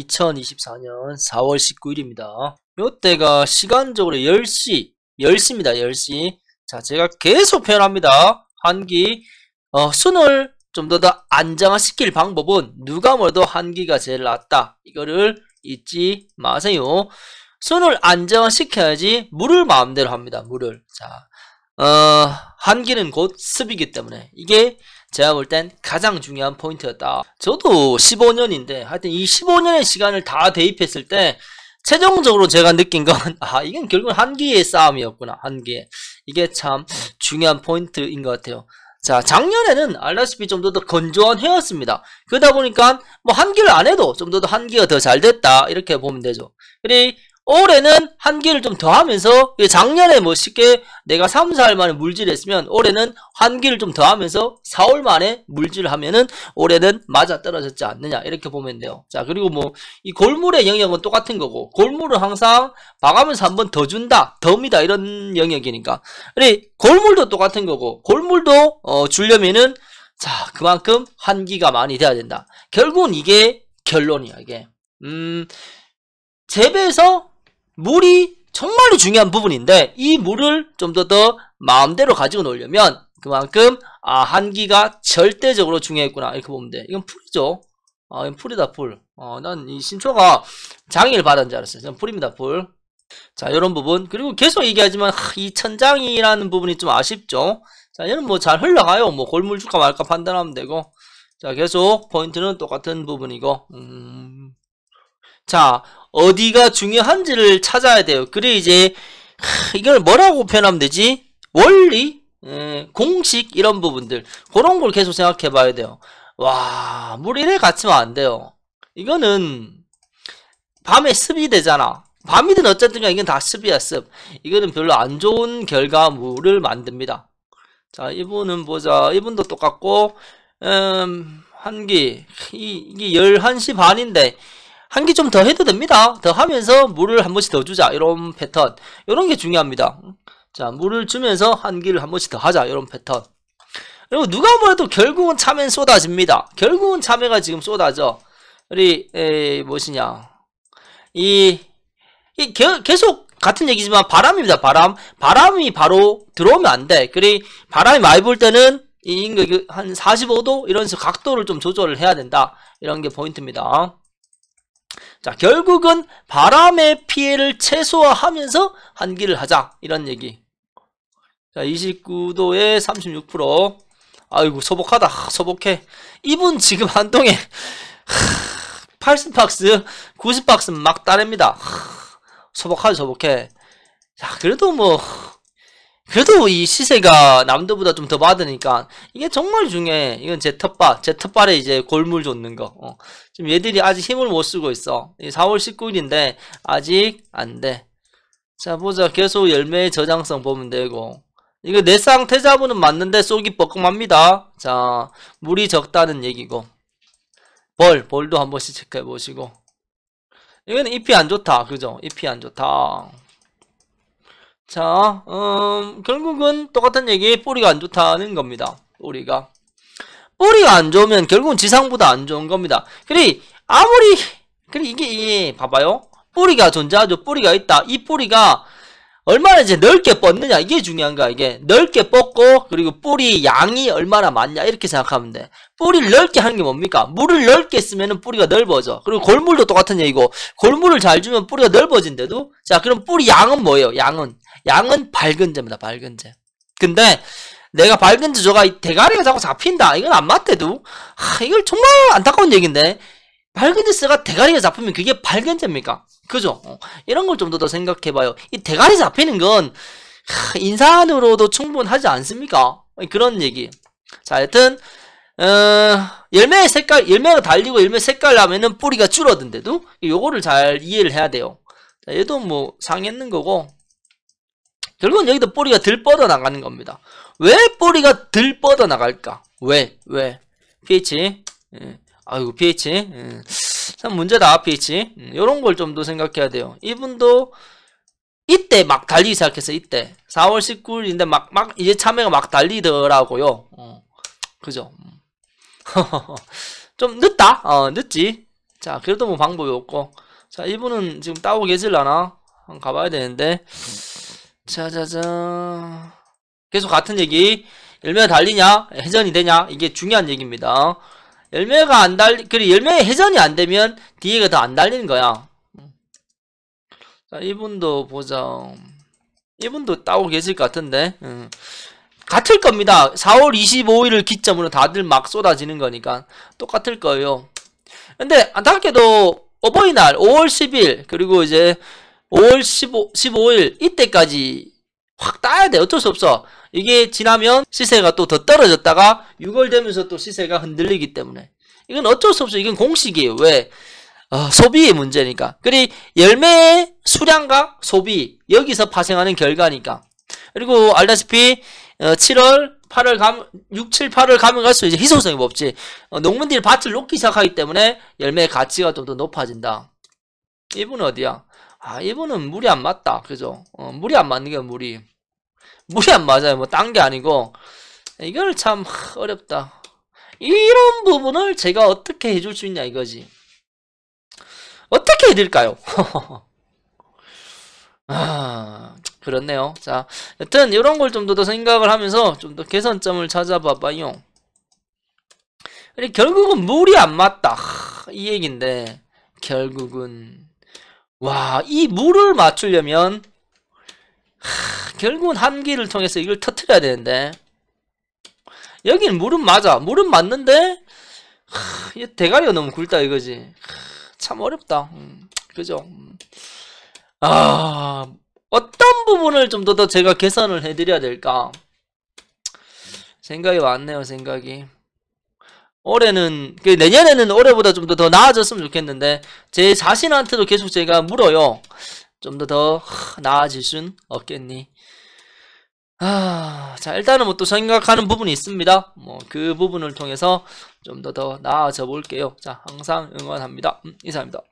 2024년 4월 19일입니다. 요때가 시간적으로 10시, 10시입니다. 10시. 자, 제가 계속 표현합니다. 한기, 어, 순을 좀 더 더 안정화시킬 방법은 누가 뭐래도 한기가 제일 낫다. 이거를 잊지 마세요. 순을 안정화시켜야지 물을 마음대로 합니다. 물을. 자, 어, 한기는 곧 습이기 때문에 이게 제가 볼 땐 가장 중요한 포인트였다. 저도 15년인데 하여튼 이 15년의 시간을 다 대입했을 때 최종적으로 제가 느낀 건 아 이건 결국 은 한기의 싸움이었구나 한기의 이게 참 중요한 포인트인 것 같아요. 자 작년에는 알다시피 좀더더 건조한 해였습니다. 그러다 보니까 뭐 한기를 안 해도 좀더더 한기가 더 잘 됐다 이렇게 보면 되죠. 그리 올해는 한기를좀 더 하면서 예, 작년에 멋있게 뭐 내가 3, 4일 만에 물질을 했으면 올해는 한기를좀 더 하면서 4월 만에 물질을 하면은 올해는 맞아떨어졌지 않느냐 이렇게 보면 돼요. 자 그리고 뭐 이 골물의 영역은 똑같은 거고 골물은 항상 봐가면서 한 번 더 준다 덤니다 이런 영역이니까 그래 골물도 똑같은 거고 골물도 어, 주려면은 자 그만큼 한기가 많이 돼야 된다. 결국은 이게 결론이야 이게 음 재배에서 물이 정말로 중요한 부분인데 이 물을 좀 더 더 마음대로 가지고 놀려면 그만큼 아 한기가 절대적으로 중요했구나 이렇게 보면 돼 이건 풀이죠 아 이건 풀이다 풀어난 이 신초가 장애를 받은 줄 알았어요 전 풀입니다 풀 자 이런 부분 그리고 계속 얘기하지만 하, 이 천장이라는 부분이 좀 아쉽죠 자 얘는 뭐 잘 흘러가요 뭐 골물 줄까 말까 판단하면 되고 자 계속 포인트는 똑같은 부분이고 음... 자 어디가 중요한지를 찾아야 돼요. 그래 이제 이걸 뭐라고 표현하면 되지? 원리, 음, 공식 이런 부분들 그런 걸 계속 생각해 봐야 돼요. 와, 물 이래 갇히면 안 돼요. 이거는 밤에 습이 되잖아. 밤이든 어쨌든 간 이건 다 습이야 습. 이거는 별로 안 좋은 결과물을 만듭니다. 자, 이분은 보자. 이분도 똑같고 음, 한기 이, 이게 11시 반인데 한개좀더 해도 됩니다. 더 하면서 물을 한 번씩 더 주자. 이런 패턴. 이런 게 중요합니다. 자, 물을 주면서 한 개를 한 번씩 더 하자. 이런 패턴. 그리고 누가 뭐래도 결국은 참외는 쏟아집니다. 결국은 참외가 지금 쏟아져. 우리 에, 무엇이냐? 이, 이 게, 계속 같은 얘기지만 바람입니다. 바람. 바람이 바로 들어오면 안 돼. 그리 바람이 많이 불 때는 이한 그 45도 이런 식으로 각도를 좀 조절을 해야 된다. 이런 게 포인트입니다. 자, 결국은 바람의 피해를 최소화하면서 한기를 하자. 이런 얘기. 자, 29도에 36%. 아이고, 소복하다. 소복해. 이분 지금 한동에 80박스, 90박스 막따냅니다 소복하죠, 소복해. 자, 그래도 뭐 그래도 이 시세가 남들보다 좀 더 받으니까 이게 정말 중요해. 이건 제 텃밭, 제 텃밭에 이제 골물 줬는 거. 어. 지금 얘들이 아직 힘을 못 쓰고 있어. 4월 19일인데 아직 안 돼. 자 보자. 계속 열매의 저장성 보면 되고. 이거 내상 태자분은 맞는데 속이 뻐끔합니다. 자 물이 적다는 얘기고. 벌, 벌도 한 번씩 체크해 보시고. 이거는 잎이 안 좋다. 그죠? 잎이 안 좋다. 자, 음, 결국은 똑같은 얘기, 뿌리가 안 좋다는 겁니다. 뿌리가. 뿌리가 안 좋으면 결국은 지상보다 안 좋은 겁니다. 그래, 아무리, 그래, 이게, 이 봐봐요. 뿌리가 존재하죠. 뿌리가 있다. 이 뿌리가 얼마나 이제 넓게 뻗느냐. 이게 중요한 거야, 이게. 넓게 뻗고, 그리고 뿌리 양이 얼마나 많냐. 이렇게 생각하면 돼. 뿌리를 넓게 하는 게 뭡니까? 물을 넓게 쓰면 뿌리가 넓어져. 그리고 골물도 똑같은 얘기고, 골물을 잘 주면 뿌리가 넓어진대도. 자, 그럼 뿌리 양은 뭐예요? 양은. 양은 밝은 재입니다. 밝은 재. 근데 내가 밝은 재조가 대가리가 자꾸 잡힌다. 이건 안 맞대도. 아, 이걸 정말 안타까운 얘기인데. 밝은 재스가 대가리가 잡히면 그게 밝은 재입니까? 그죠? 어, 이런 걸 좀 더 생각해봐요. 이 대가리 잡히는 건 하, 인산으로도 충분하지 않습니까? 그런 얘기. 자, 하여튼 어, 열매의 색깔, 열매가 달리고 열매 색깔 나면은 뿌리가 줄어든데도 요거를 잘 이해를 해야 돼요. 자, 얘도 뭐 상했는 거고 결국은 여기도 뿌리가 들 뻗어나가는 겁니다. 왜 뿌리가 들 뻗어나갈까? 왜? 왜? pH 예. 아이고 pH 예. 참 문제다 pH 이런 음, 걸좀 더 생각해야 돼요. 이분도 이때 막 달리기 시작했어요. 이때 4월 19일인데 막, 막 이제 참외가 막 달리더라고요. 어. 그죠? 음. 좀 늦다? 어, 늦지? 자, 그래도 뭐 방법이 없고. 자, 이분은 지금 따고 계실라나? 한번 가봐야 되는데. 음. 짜자잔 계속 같은 얘기 열매가 달리냐 회전이 되냐 이게 중요한 얘기입니다 열매가 안 달리 그래 리 열매의 회전이 안 되면 뒤에가 더 안 달리는 거야 자 이분도 보자 이분도 따고 계실 것 같은데 같을 겁니다 4월 25일을 기점으로 다들 막 쏟아지는 거니까 똑같을 거예요 근데 안타깝게도 어버이날 5월 10일 그리고 이제 5월 15, 15일 이때까지 확 따야 돼. 어쩔 수 없어. 이게 지나면 시세가 또 더 떨어졌다가 6월 되면서 또 시세가 흔들리기 때문에 이건 어쩔 수 없어. 이건 공식이에요. 왜? 어, 소비의 문제니까. 그리 열매의 수량과 소비 여기서 파생하는 결과니까. 그리고 알다시피 7월, 어, 8월 감, 6, 7, 8월 가면 갈수록 이제 희소성이 없지. 어, 농민들이 밭을 놓기 시작하기 때문에 열매의 가치가 좀 더 높아진다. 이분 은 어디야? 아, 이분은 물이 안 맞다. 그죠? 어, 물이 안 맞는 게 물이. 물이 안 맞아요. 뭐, 딴 게 아니고. 이걸 참 어렵다. 이런 부분을 제가 어떻게 해줄 수 있냐 이거지. 어떻게 해드릴까요? 아, 그렇네요. 자, 여튼 이런 걸좀 더 생각을 하면서 좀 더 개선점을 찾아봐봐요. 근데 결국은 물이 안 맞다. 이 얘긴데 결국은 와, 이 물을 맞추려면 하, 결국은 한기를 통해서 이걸 터트려야 되는데 여긴 물은 맞아. 물은 맞는데 하, 이 대가리가 너무 굵다 이거지. 하, 참 어렵다. 음, 그죠? 음. 아, 어떤 부분을 좀 더 더 제가 개선을 해드려야 될까? 생각이 왔네요, 생각이. 올해는 그 내년에는 올해보다 좀 더 나아졌으면 좋겠는데 제 자신한테도 계속 제가 물어요. 좀 더 더 나아질 순 없겠니? 아, 자 일단은 뭐 또 생각하는 부분이 있습니다. 뭐 그 부분을 통해서 좀 더더 더 나아져 볼게요. 자 항상 응원합니다. 음, 이상입니다.